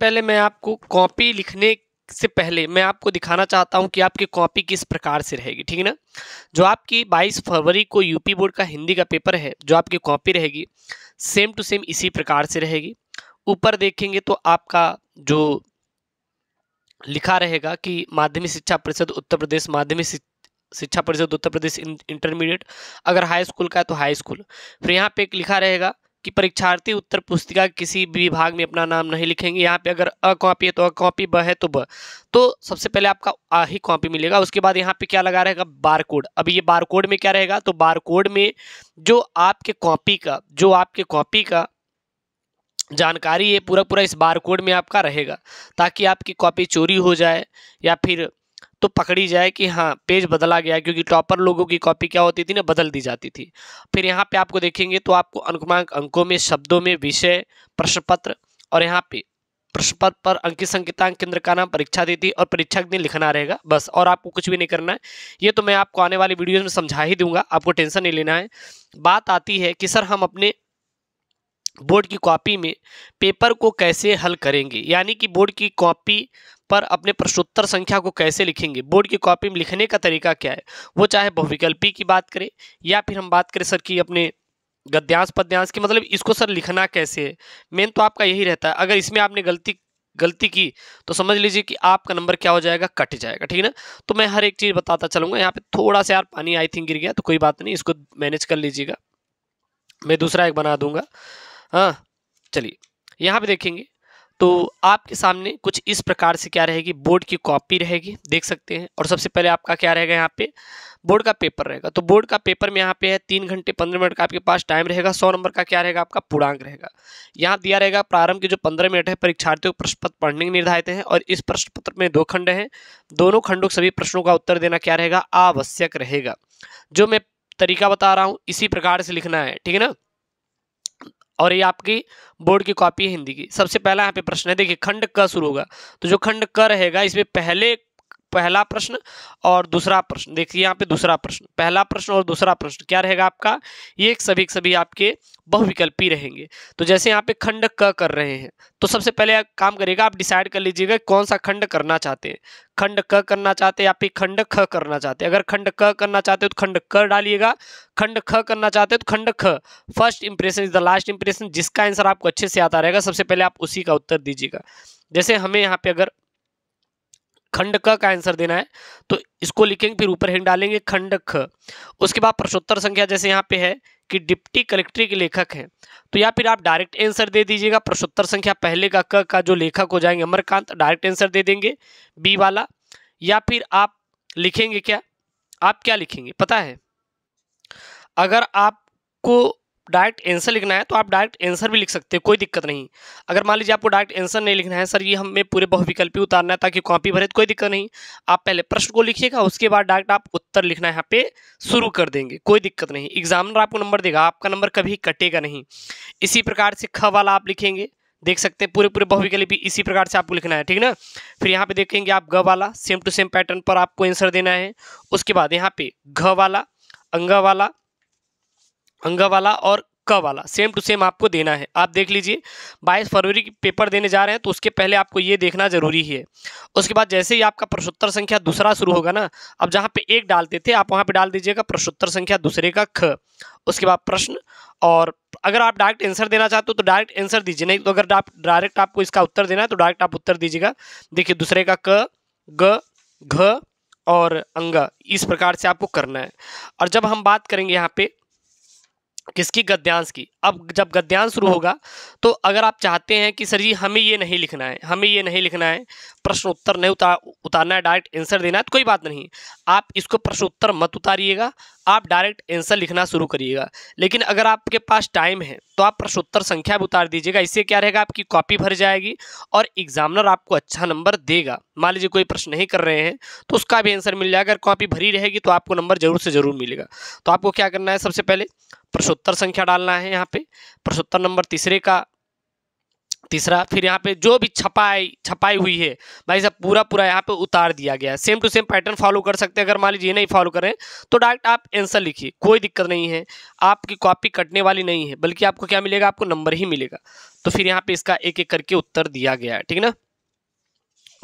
पहले मैं आपको कॉपी लिखने से पहले मैं आपको दिखाना चाहता हूं कि आपकी कॉपी किस प्रकार से रहेगी ठीक है ना जो आपकी 22 फरवरी को यूपी बोर्ड का हिंदी का पेपर है जो आपकी कॉपी रहेगी सेम टू सेम इसी प्रकार से रहेगी ऊपर देखेंगे तो आपका जो लिखा रहेगा कि माध्यमिक शिक्षा परिषद उत्तर प्रदेश माध्यमिक शिक्षा परिषद उत्तर प्रदेश इंटरमीडिएट अगर हाई स्कूल का है तो हाई स्कूल फिर यहाँ पे एक लिखा रहेगा कि परीक्षार्थी उत्तर पुस्तिका किसी भी विभाग में अपना नाम नहीं लिखेंगे यहाँ पे अगर अ कॉपी है तो अ कॉपी ब है तो ब तो सबसे पहले आपका आ ही कॉपी मिलेगा उसके बाद यहाँ पे क्या लगा रहेगा बार कोड अभी ये बार कोड में क्या रहेगा तो बार कोड में जो आपके कॉपी का जो आपके कॉपी का जानकारी है पूरा पूरा इस बार कोड में आपका रहेगा ताकि आपकी कॉपी चोरी हो जाए या फिर तो पकड़ी जाए कि हाँ पेज बदला गया क्योंकि टॉपर लोगों की कॉपी क्या होती थी ना बदल दी जाती थी फिर यहाँ पे आपको देखेंगे तो आपको अंकमांक अंकों में शब्दों में विषय प्रश्न पत्र और यहाँ पे प्रश्न पत्र पर अंकित संकितांक केंद्र का नाम परीक्षा दी थी और परीक्षा के दिन लिखना रहेगा बस और आपको कुछ भी नहीं करना है ये तो मैं आपको आने वाली वीडियोज़ में समझा ही दूंगा आपको टेंशन नहीं लेना है बात आती है कि सर हम अपने बोर्ड की कॉपी में पेपर को कैसे हल करेंगे यानी कि बोर्ड की कॉपी पर अपने प्रश्नोत्तर संख्या को कैसे लिखेंगे बोर्ड की कॉपी में लिखने का तरीका क्या है वो चाहे बहुविकल्पी की बात करें या फिर हम बात करें सर की अपने गद्यांश पद्यांश की मतलब इसको सर लिखना कैसे है मेन तो आपका यही रहता है अगर इसमें आपने गलती गलती की तो समझ लीजिए कि आपका नंबर क्या हो जाएगा कट जाएगा ठीक है ना तो मैं हर एक चीज़ बताता चलूँगा यहाँ पे थोड़ा सा यार पानी आई थिंक गिर गया तो कोई बात नहीं इसको मैनेज कर लीजिएगा मैं दूसरा एक बना दूंगा हाँ चलिए यहाँ पे देखेंगे तो आपके सामने कुछ इस प्रकार से क्या रहेगी बोर्ड की कॉपी रहेगी देख सकते हैं और सबसे पहले आपका क्या रहेगा यहाँ पे बोर्ड का पेपर रहेगा तो बोर्ड का पेपर में यहाँ पे है तीन घंटे पंद्रह मिनट का आपके पास टाइम रहेगा सौ नंबर का क्या रहेगा आपका पूर्णांक रहेगा यहाँ दिया रहेगा प्रारंभ के जो पंद्रह मिनट है परीक्षार्थियों को प्रश्न पत्र पढ़ने के निर्धारित हैं और इस प्रश्न पत्र में दो खंड हैं दोनों खंडों के सभी प्रश्नों का उत्तर देना क्या रहेगा आवश्यक रहेगा जो मैं तरीका बता रहा हूँ इसी प्रकार से लिखना है ठीक है ना और ये आपकी बोर्ड की कॉपी है हिंदी की सबसे पहला यहाँ पे प्रश्न है देखिए खंड क शुरू होगा तो जो खंड क रहेगा इसमें पहले पहला प्रश्न और दूसरा प्रश्न देखिए यहाँ पे दूसरा प्रश्न पहला प्रश्न और दूसरा प्रश्न क्या रहेगा आपका ये सभी सभी आपके बहुविकल्पी रहेंगे तो जैसे यहाँ पे खंड क कर रहे हैं तो सबसे पहले काम करिएगा आप डिसाइड कर लीजिएगा कौन सा खंड करना चाहते हैं खंड क करना चाहते हैं या फिर खंड ख करना चाहते हैं अगर खंड क करना चाहते हो तो खंड क डालिएगा खंड ख करना चाहते हो तो खंड ख first impression is the last impression जिसका आंसर आपको अच्छे से आता रहेगा सबसे पहले आप उसी का उत्तर दीजिएगा जैसे हमें यहाँ पे अगर खंड क का आंसर देना है तो इसको लिखेंगे फिर ऊपर हिंड डालेंगे खंड ख उसके बाद प्रश्नोत्तर संख्या जैसे यहाँ पे है कि डिप्टी कलेक्ट्री के लेखक हैं तो या फिर आप डायरेक्ट आंसर दे दीजिएगा प्रश्नोत्तर संख्या पहले का क का जो लेखक हो जाएंगे अमरकांत डायरेक्ट आंसर दे देंगे बी वाला या फिर आप लिखेंगे क्या आप क्या लिखेंगे पता है अगर आपको डायरेक्ट आंसर लिखना है तो आप डायरेक्ट आंसर भी लिख सकते हैं कोई दिक्कत नहीं अगर मान लीजिए आपको डायरेक्ट आंसर नहीं लिखना है सर ये हमें पूरे बहुविकल्पी उतारना है ताकि कॉपी भरे तो कोई दिक्कत नहीं आप पहले प्रश्न को लिखिएगा उसके बाद डायरेक्ट आप उत्तर लिखना यहाँ पे शुरू कर देंगे कोई दिक्कत नहीं एग्जामिनर आपको नंबर देगा आपका नंबर कभी कटेगा नहीं इसी प्रकार से ख वाला आप लिखेंगे देख सकते हैं पूरे पूरे बहुविकल्पी इसी प्रकार से आपको लिखना है ठीक ना फिर यहाँ पे देखेंगे आप ग वाला सेम टू सेम पैटर्न पर आपको आंसर देना है उसके बाद यहाँ पे घ वाला अंग वाला अंग वाला और क वाला सेम टू सेम आपको देना है आप देख लीजिए बाईस फरवरी की पेपर देने जा रहे हैं तो उसके पहले आपको ये देखना जरूरी है उसके बाद जैसे ही आपका प्रश्नोत्तर संख्या दूसरा शुरू होगा ना अब जहाँ पे एक डालते थे आप वहाँ पे डाल दीजिएगा प्रश्नोत्तर संख्या दूसरे का ख उसके बाद प्रश्न और अगर आप डायरेक्ट आंसर देना चाहते हो तो डायरेक्ट आंसर दीजिए नहीं तो अगर आप डायरेक्ट आपको इसका उत्तर देना है तो डायरेक्ट आप उत्तर दीजिएगा देखिए दूसरे का क ग घ और अंग इस प्रकार से आपको करना है और जब हम बात करेंगे यहाँ पे किसकी गद्यांश की अब जब गद्यांश शुरू हाँ। होगा तो अगर आप चाहते हैं कि सर जी हमें ये नहीं लिखना है हमें ये नहीं लिखना है प्रश्न उत्तर नहीं उतार उतारना है डायरेक्ट आंसर देना है तो कोई बात नहीं आप इसको प्रश्न उत्तर मत उतारिएगा आप डायरेक्ट आंसर लिखना शुरू करिएगा लेकिन अगर आपके पास टाइम है तो आप प्रश्नोत्तर संख्या भी उतार दीजिएगा इससे क्या रहेगा आपकी कॉपी भर जाएगी और एग्जामिनर आपको अच्छा नंबर देगा मान लीजिए कोई प्रश्न नहीं कर रहे हैं तो उसका भी आंसर मिल जाएगा अगर कॉपी भरी रहेगी तो आपको नंबर जरूर से ज़रूर मिलेगा तो आपको क्या करना है सबसे पहले प्रश्नोत्तर संख्या डालना है यहाँ पर प्रश्नोत्तर नंबर तीसरे का तीसरा फिर यहाँ पे जो भी छपाई छपाई हुई है भाई साहब पूरा पूरा यहाँ पे उतार दिया गया है same to same pattern follow कर सकते हैं अगर मान लीजिए नहीं फॉलो करें तो डायरेक्ट आप आंसर लिखिए कोई दिक्कत नहीं है आपकी कॉपी कटने वाली नहीं है बल्कि आपको क्या मिलेगा आपको नंबर ही मिलेगा तो फिर यहाँ पे इसका एक एक करके उत्तर दिया गया है ठीक ना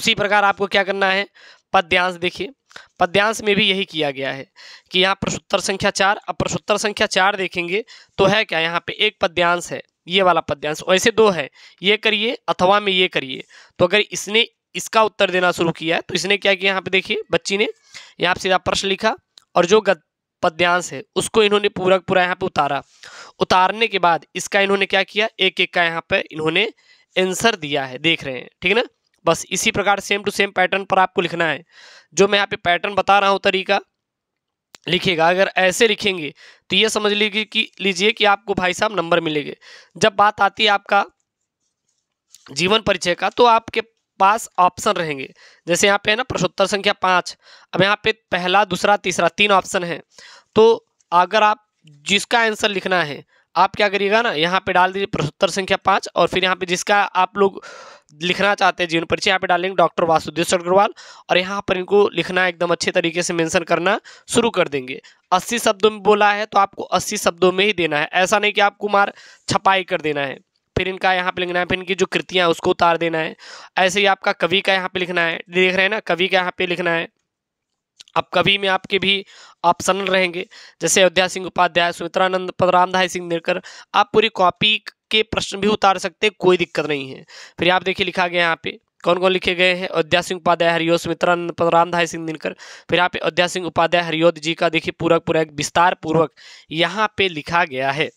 उसी प्रकार आपको क्या करना है पद्यांश देखिए पद्यांश में भी यही किया गया है कि यहाँ प्रश्नोत्तर संख्या चार अब प्रश्नोत्तर संख्या चार देखेंगे तो है क्या यहाँ पे एक पद्यांश है ये वाला पद्यांश ऐसे दो है ये करिए अथवा में ये करिए तो अगर इसने इसका उत्तर देना शुरू किया है तो इसने क्या किया यहाँ पे देखिए बच्ची ने यहाँ पे सीधा प्रश्न लिखा और जो पद्यांश है उसको इन्होंने पूरा पूरा यहाँ पे उतारा उतारने के बाद इसका इन्होंने क्या किया एक एक का यहाँ पे इन्होंने आंसर दिया है देख रहे हैं ठीक है ना बस इसी प्रकार सेम टू सेम पैटर्न पर आपको लिखना है जो मैं यहाँ पे पैटर्न बता रहा हूँ तरीका लिखेगा अगर ऐसे लिखेंगे तो ये समझ लीजिए कि लीजिए कि आपको भाई साहब नंबर मिलेंगे जब बात आती है आपका जीवन परिचय का तो आपके पास ऑप्शन रहेंगे जैसे यहाँ पे है ना प्रश्नोत्तर संख्या पाँच अब यहाँ पे पहला दूसरा तीसरा तीन ऑप्शन है तो अगर आप जिसका आंसर लिखना है आप क्या करिएगा ना यहाँ पे डाल दीजिए प्रश्नोत्तर संख्या पाँच और फिर यहाँ पे जिसका आप लोग लिखना चाहते हैं जीवन परिचय यहाँ पे डालेंगे डॉक्टर वासुदेश्वर अग्रवाल और यहाँ पर इनको लिखना एकदम अच्छे तरीके से मेंशन करना शुरू कर देंगे अस्सी शब्दों में बोला है तो आपको अस्सी शब्दों में ही देना है ऐसा नहीं कि आपको मार छपाई कर देना है फिर इनका यहाँ पे लिखना है फिर इनकी जो कृतियाँ उसको उतार देना है ऐसे ही आपका कवि का यहाँ पे लिखना है देख रहे हैं ना कवि का यहाँ पे लिखना है अब कवि में आपके भी ऑप्शनल रहेंगे जैसे अयोध्या सिंह उपाध्याय सुमित्रानंद रामधाय सिंह निरकर आप पूरी कॉपी के प्रश्न भी उतार सकते हैं कोई दिक्कत नहीं है फिर आप देखिए लिखा गया यहाँ पे कौन कौन लिखे गए हैं अयोध्या सिंह उपाध्याय हरिओष सुमित्रानंद रामधाय सिंह निरकर फिर यहाँ पे अयोध्या सिंह उपाध्याय हरिओद जी का देखिए पूरा पूरा एक विस्तार पूर्वक यहाँ पे लिखा गया है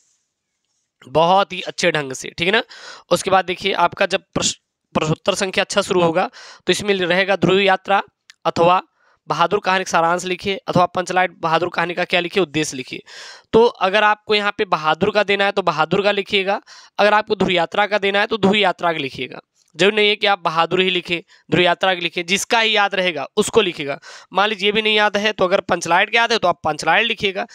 बहुत ही अच्छे ढंग से ठीक है ना उसके बाद देखिए आपका जब प्रश्न प्रश्नोत्तर संख्या अच्छा शुरू होगा तो इसमें रहेगा ध्रुव यात्रा अथवा बहादुर कहानी का सारांश लिखिए अथवा पंचलाइट बहादुर कहानी का क्या लिखिए उद्देश्य लिखिए तो अगर आपको यहाँ पे बहादुर का देना है तो बहादुर का लिखिएगा अगर आपको ध्रुव यात्रा का देना है तो ध्रुव यात्रा का लिखिएगा जरूरी नहीं है कि आप बहादुर ही लिखें ध्रुव यात्रा लिखें जिसका ही याद रहेगा उसको लिखेगा मान लीजिए भी नहीं याद है तो अगर पंचलाइट का याद है तो आप पंचलाइट लिखिएगा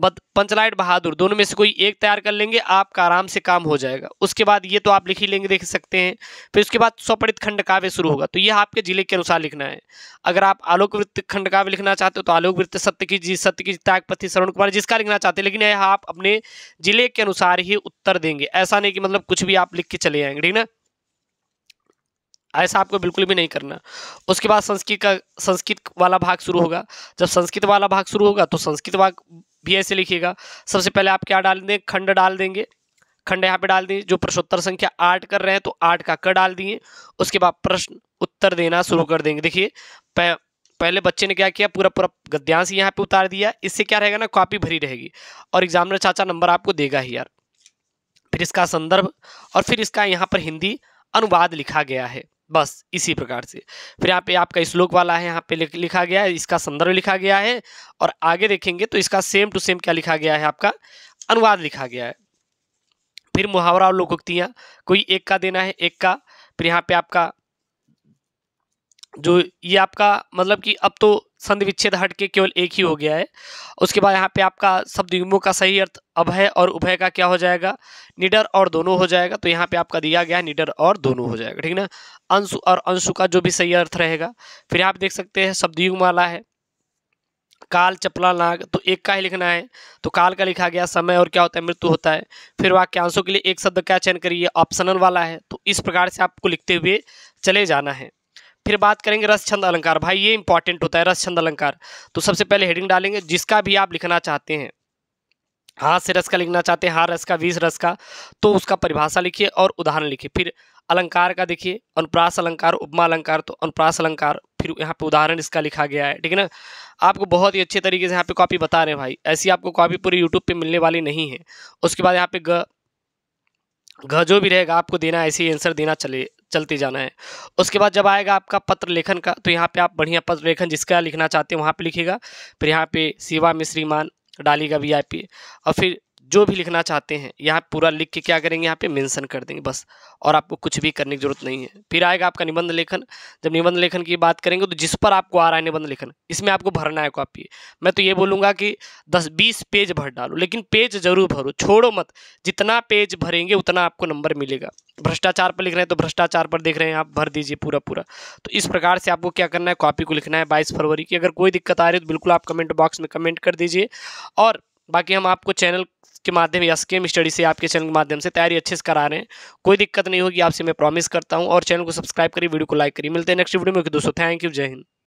बट पंचलाइट बहादुर दोनों में से कोई एक तैयार कर लेंगे आपका आराम से काम हो जाएगा उसके बाद ये तो आप लिख ही लेंगे देख सकते हैं फिर उसके बाद स्वपरित खंड काव्य शुरू होगा तो ये आपके जिले के अनुसार लिखना है अगर आप आलोक वृत्त खंड काव्य लिखना चाहते हो तो आलोक वृत्त सत्य की जी सत्य की त्यागपति श्रवण कुमार जिसका लिखना चाहते हैं लेकिन यह आप अपने जिले के अनुसार ही उत्तर देंगे ऐसा नहीं कि मतलब कुछ भी आप लिख के चले जाएंगे ठीक ना ऐसा आपको बिल्कुल भी नहीं करना उसके बाद संस्कृत का संस्कृत वाला भाग शुरू होगा जब संस्कृत वाला भाग शुरू होगा तो संस्कृत भाग भी ऐसे लिखिएगा सबसे पहले आप क्या डाल देंगे खंड डाल देंगे खंड यहाँ पे डाल दिए जो प्रश्नोत्तर संख्या आठ कर रहे हैं तो आठ का क डाल दिए उसके बाद प्रश्न उत्तर देना शुरू कर देंगे देखिए पहले बच्चे ने क्या किया पूरा पूरा गद्यांश यहाँ पे उतार दिया इससे क्या रहेगा ना कॉपी भरी रहेगी और एग्जामिनर चाचा नंबर आपको देगा ही यार फिर इसका संदर्भ और फिर इसका यहाँ पर हिंदी अनुवाद लिखा गया है बस इसी प्रकार से फिर यहाँ पे आपका श्लोक वाला है यहाँ पे लिखा गया है इसका संदर्भ लिखा गया है और आगे देखेंगे तो इसका सेम टू सेम क्या लिखा गया है आपका अनुवाद लिखा गया है फिर मुहावरा और लोकोक्तियाँ कोई एक का देना है एक का फिर यहाँ पे आपका जो ये आपका मतलब कि अब तो संधि विच्छेद हट के केवल एक ही हो हाँ। गया है उसके बाद यहाँ पे आपका शब्द युग्मों का सही अर्थ अभय और उभय का क्या हो जाएगा निडर और दोनों हो जाएगा तो यहाँ पे आपका दिया गया है निडर और दोनों हो जाएगा ठीक ना अंशु और अंशु का जो भी सही अर्थ रहेगा फिर आप देख सकते हैं शब्द युग्म वाला है काल चपला नाग तो एक का ही लिखना है तो काल का लिखा गया समय और क्या होता है मृत्यु होता है फिर वाक्यांशों के लिए एक शब्द का चयन करिए ऑप्शनल वाला है तो इस प्रकार से आपको लिखते हुए चले जाना है फिर बात करेंगे रस छंद अलंकार भाई ये इंपॉर्टेंट होता है रस छंद अलंकार तो सबसे पहले हेडिंग डालेंगे जिसका भी आप लिखना चाहते हैं हाँ से रस का लिखना चाहते हैं हाँ रस का बीस रस का तो उसका परिभाषा लिखिए और उदाहरण लिखिए फिर अलंकार का देखिए अनुप्रास अलंकार उपमा अलंकार तो अनुप्रास अलंकार फिर यहाँ पे उदाहरण इसका लिखा गया है ठीक है ना आपको बहुत ही अच्छे तरीके से यहाँ पे कॉपी बता रहे हैं भाई ऐसी आपको कॉपी पूरी यूट्यूब पे मिलने वाली नहीं है उसके बाद यहाँ पे ग घ जो भी रहेगा आपको देना ऐसे ही आंसर देना चले चलते जाना है उसके बाद जब आएगा आपका पत्र लेखन का तो यहाँ पे आप बढ़िया पत्र लेखन जिसका लिखना चाहते हैं वहाँ पे लिखेगा फिर यहाँ पे सेवा में श्रीमान डालिएगा वी आई पी और फिर जो भी लिखना चाहते हैं यहाँ पूरा लिख के क्या करेंगे यहाँ पे मेंशन कर देंगे बस और आपको कुछ भी करने की जरूरत नहीं है फिर आएगा आपका निबंध लेखन जब निबंध लेखन की बात करेंगे तो जिस पर आपको आ रहा है निबंध लेखन इसमें आपको भरना है कॉपी मैं तो ये बोलूँगा कि दस बीस पेज भर डालो लेकिन पेज जरूर भरो छोड़ो मत जितना पेज भरेंगे उतना आपको नंबर मिलेगा भ्रष्टाचार पर लिख रहे हैं तो भ्रष्टाचार पर देख रहे हैं आप भर दीजिए पूरा पूरा तो इस प्रकार से आपको क्या करना है कॉपी को लिखना है बाईस फरवरी की अगर कोई दिक्कत आ रही है तो बिल्कुल आप कमेंट बॉक्स में कमेंट कर दीजिए और बाकी हम आपको चैनल के माध्यम या स्केम स्टडी से आपके चैनल के माध्यम से तैयारी अच्छे से करा रहे हैं कोई दिक्कत नहीं होगी आपसे मैं प्रॉमिस करता हूँ और चैनल को सब्सक्राइब करिए वीडियो को लाइक करिए मिलते हैं नेक्स्ट वीडियो में दोस्तों थैंक यू जय हिंद